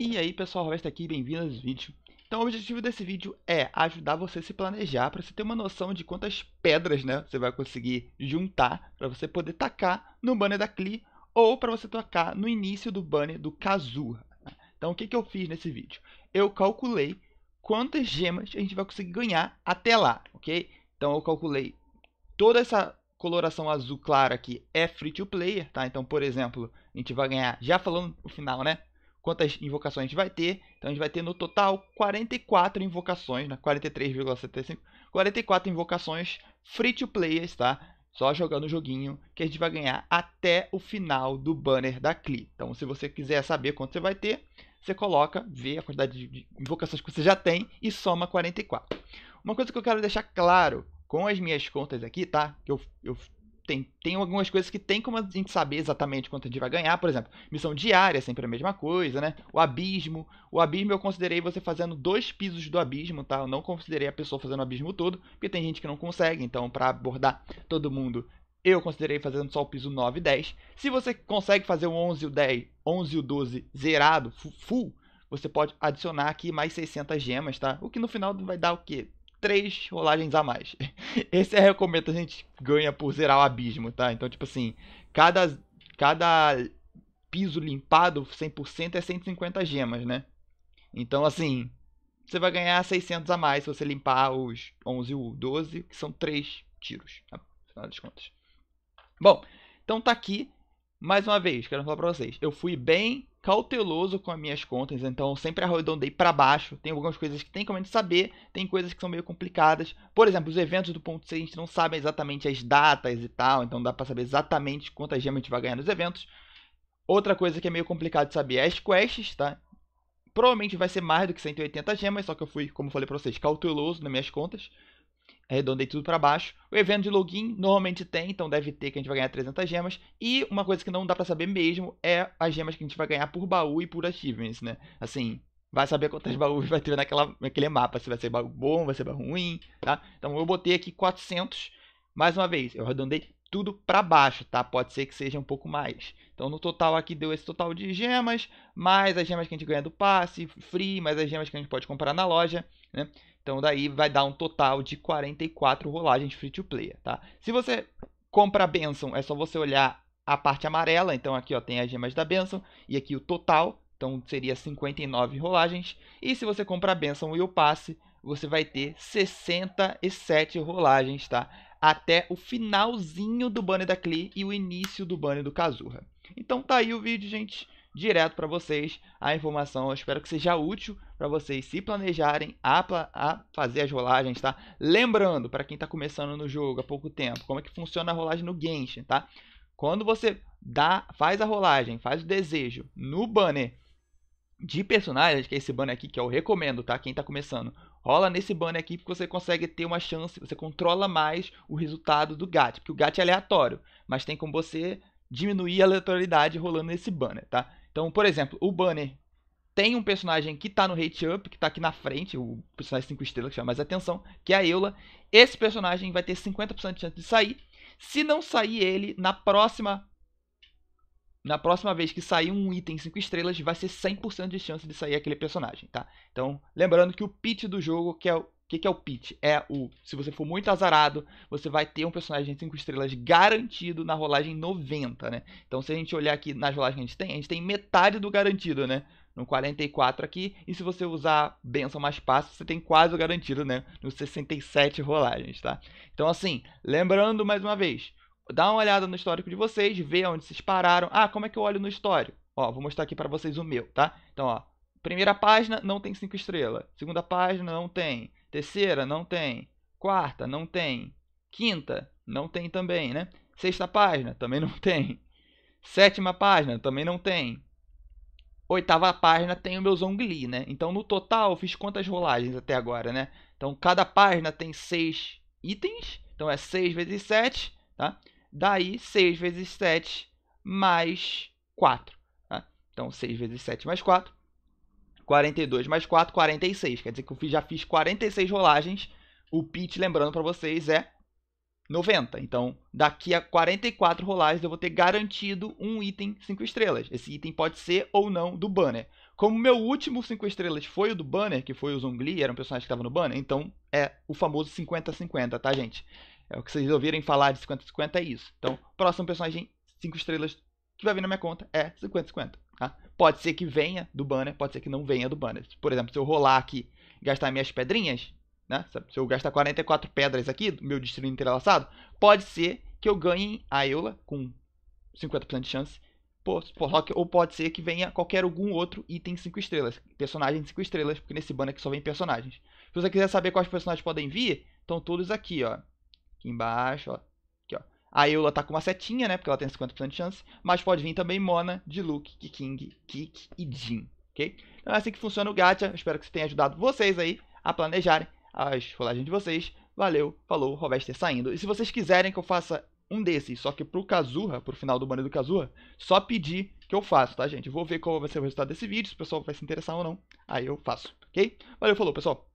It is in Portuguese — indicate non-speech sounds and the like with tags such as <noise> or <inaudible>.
E aí pessoal, Roberto aqui, bem-vindo ao vídeo. Então o objetivo desse vídeo é ajudar você a se planejar para você ter uma noção de quantas pedras né, você vai conseguir juntar para você poder tacar no banner da Cli ou para você tocar no início do banner do Kazuha. Então o que, que eu fiz nesse vídeo? Eu calculei quantas gemas a gente vai conseguir ganhar até lá, ok? Então eu calculei toda essa coloração azul clara aqui é free to player, tá? Então, por exemplo, a gente vai ganhar, já falando no final, né? quantas invocações a gente vai ter. Então a gente vai ter no total 44 invocações, né? 43,75, 44 invocações free to play tá? Só jogando o joguinho que a gente vai ganhar até o final do banner da CLI. Então se você quiser saber quanto você vai ter, você coloca, vê a quantidade de invocações que você já tem e soma 44. Uma coisa que eu quero deixar claro com as minhas contas aqui, tá? Que eu, eu tem, tem algumas coisas que tem como a gente saber exatamente quanto a gente vai ganhar. Por exemplo, missão diária é sempre a mesma coisa, né? O abismo. O abismo eu considerei você fazendo dois pisos do abismo, tá? Eu não considerei a pessoa fazendo o abismo todo, porque tem gente que não consegue. Então, para abordar todo mundo, eu considerei fazendo só o piso 9 e 10. Se você consegue fazer o 11 e o 10, 11 e o 12 zerado, full, você pode adicionar aqui mais 600 gemas, tá? O que no final vai dar o quê? Três rolagens a mais. <laughs> <laughs> Esse é a recompensa que a gente ganha por zerar o abismo, tá? Então, tipo assim, cada, cada piso limpado 100% é 150 gemas, né? Então, assim, você vai ganhar 600 a mais se você limpar os 11 e o 12, que são 3 tiros, afinal tá? final das contas. Bom, então tá aqui. Mais uma vez, quero falar pra vocês. Eu fui bem cauteloso com as minhas contas, então sempre arredondei para baixo. Tem algumas coisas que tem como a gente saber, tem coisas que são meio complicadas. Por exemplo, os eventos do ponto C a gente não sabe exatamente as datas e tal, então dá para saber exatamente quantas gemas a gente vai ganhar nos eventos. Outra coisa que é meio complicado de saber é as quests, tá? Provavelmente vai ser mais do que 180 gemas, só que eu fui, como falei pra vocês, cauteloso nas minhas contas arredondei tudo para baixo. O evento de login normalmente tem, então deve ter que a gente vai ganhar 300 gemas. E uma coisa que não dá para saber mesmo é as gemas que a gente vai ganhar por baú e por achievements, né? Assim, vai saber quantas <laughs> baús vai ter naquela, naquele mapa, se vai ser baú bom, vai ser baú ruim, tá? Então eu botei aqui 400. Mais uma vez, eu arredondei tudo para baixo, tá? Pode ser que seja um pouco mais. Então no total aqui deu esse total de gemas, mais as gemas que a gente ganha do passe, free, mais as gemas que a gente pode comprar na loja, né? Então daí vai dar um total de 44 rolagens free to play, tá? Se você compra a benção, é só você olhar a parte amarela, então aqui ó, tem as gemas da benção e aqui o total, então seria 59 rolagens. E se você compra a benção e o passe, você vai ter 67 rolagens, tá? até o finalzinho do banner da Klee e o início do banner do Kazuha. Então tá aí o vídeo, gente, direto para vocês a informação. Eu espero que seja útil para vocês se planejarem a, a, fazer as rolagens, tá? Lembrando, para quem está começando no jogo há pouco tempo, como é que funciona a rolagem no Genshin, tá? Quando você dá, faz a rolagem, faz o desejo no banner de personagens, que é esse banner aqui que eu recomendo, tá? Quem tá começando, rola nesse banner aqui porque você consegue ter uma chance, você controla mais o resultado do GAT, porque o GAT é aleatório, mas tem como você diminuir a aleatoriedade rolando nesse banner, tá? Então, por exemplo, o banner tem um personagem que tá no rate up, que tá aqui na frente, o personagem 5 estrelas que chama mais atenção, que é a Eula. Esse personagem vai ter 50% de chance de sair. Se não sair ele na próxima na próxima vez que sair um item 5 estrelas, vai ser 100% de chance de sair aquele personagem, tá? Então, lembrando que o pitch do jogo, que é o que, que é o pitch? É o, se você for muito azarado, você vai ter um personagem de 5 estrelas garantido na rolagem 90, né? Então, se a gente olhar aqui nas rolagens que a gente tem, a gente tem metade do garantido, né? no 44 aqui, e se você usar benção mais passo, você tem quase o garantido, né, nos 67 rolagens, tá? Então assim, lembrando mais uma vez, dá uma olhada no histórico de vocês, vê onde vocês pararam. Ah, como é que eu olho no histórico? Ó, vou mostrar aqui para vocês o meu, tá? Então, ó, primeira página não tem cinco estrelas, segunda página não tem, terceira não tem, quarta não tem, quinta não tem também, né? Sexta página também não tem. Sétima página também não tem. Oitava página tem o meu Zongli, né? Então, no total, eu fiz quantas rolagens até agora, né? Então, cada página tem seis itens. Então, é 6 vezes 7, tá? Daí, 6 vezes 7 mais 4. Tá? Né? Então, 6 vezes 7 mais 4, 42 mais 4, 46. Quer dizer que eu já fiz 46 rolagens. O pitch, lembrando para vocês, é 90. Então, daqui a 44 rolagens, eu vou ter garantido um item 5 estrelas. Esse item pode ser ou não do banner. Como meu último 5 estrelas foi o do banner, que foi o Zongli, era um personagem que estava no banner, então é o famoso 50-50, tá, gente? É o que vocês ouvirem falar de 50-50 é isso. Então, próximo personagem 5 estrelas que vai vir na minha conta é 50-50. Tá? Pode ser que venha do banner, pode ser que não venha do banner. Por exemplo, se eu rolar aqui gastar minhas pedrinhas, né? Se eu gastar 44 pedras aqui, meu destino entrelaçado, pode ser que eu ganhe a Eula com 50% de chance. ou pode ser que venha qualquer algum outro item 5 estrelas. Personagem 5 estrelas, porque nesse banner aqui só vem personagens. Se você quiser saber quais personagens podem vir, estão todos aqui, ó. Aqui embaixo, ó. Aqui, ó. A Eula tá com uma setinha, né? Porque ela tem 50% de chance. Mas pode vir também Mona, de Luke, King, Kik e Jin. Ok? Então é assim que funciona o Gacha. espero que isso tenha ajudado vocês aí a planejarem as rolagens de vocês. Valeu, falou, Robester saindo. E se vocês quiserem que eu faça um desses, só que pro Kazurra, pro final do banner do Kazurra, só pedir que eu faço, tá, gente? vou ver qual vai ser o resultado desse vídeo, se o pessoal vai se interessar ou não. Aí eu faço, ok? Valeu, falou, pessoal.